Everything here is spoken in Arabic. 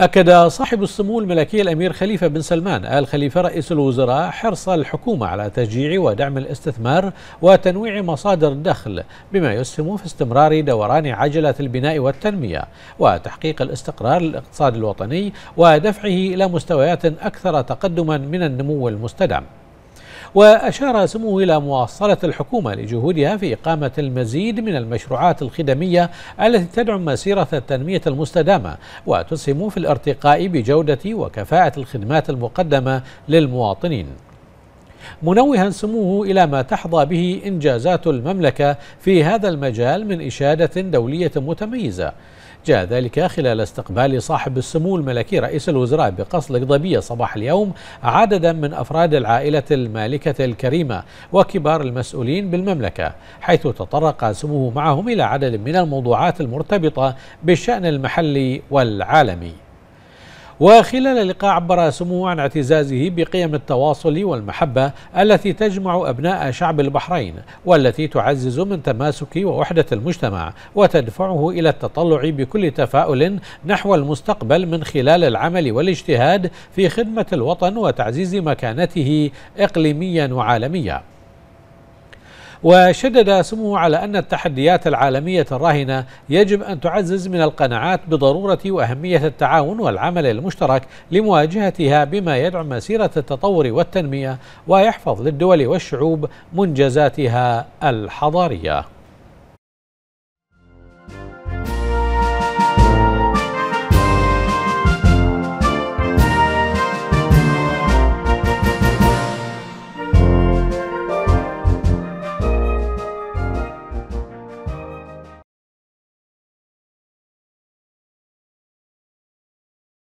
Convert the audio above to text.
أكد صاحب السمو الملكي الأمير خليفة بن سلمان آل خليفة رئيس الوزراء حرص الحكومة على تشجيع ودعم الاستثمار وتنويع مصادر الدخل بما يسهم في استمرار دوران عجلة البناء والتنمية وتحقيق الاستقرار للاقتصاد الوطني ودفعه إلى مستويات أكثر تقدما من النمو المستدام وأشار سموه إلى مواصلة الحكومة لجهودها في إقامة المزيد من المشروعات الخدمية التي تدعم مسيرة التنمية المستدامة وتسهم في الارتقاء بجودة وكفاءة الخدمات المقدمة للمواطنين منوها سموه إلى ما تحظى به إنجازات المملكة في هذا المجال من إشادة دولية متميزة جاء ذلك خلال استقبال صاحب السمو الملكي رئيس الوزراء بقصر القضبية صباح اليوم عددا من أفراد العائلة المالكة الكريمة وكبار المسؤولين بالمملكة حيث تطرق سموه معهم إلى عدد من الموضوعات المرتبطة بالشأن المحلي والعالمي وخلال اللقاء عبر سموه عن اعتزازه بقيم التواصل والمحبة التي تجمع أبناء شعب البحرين والتي تعزز من تماسك ووحدة المجتمع وتدفعه إلى التطلع بكل تفاؤل نحو المستقبل من خلال العمل والاجتهاد في خدمة الوطن وتعزيز مكانته إقليميا وعالميا وشدد سمو على أن التحديات العالمية الراهنة يجب أن تعزز من القناعات بضرورة وأهمية التعاون والعمل المشترك لمواجهتها بما يدعم مسيرة التطور والتنمية ويحفظ للدول والشعوب منجزاتها الحضارية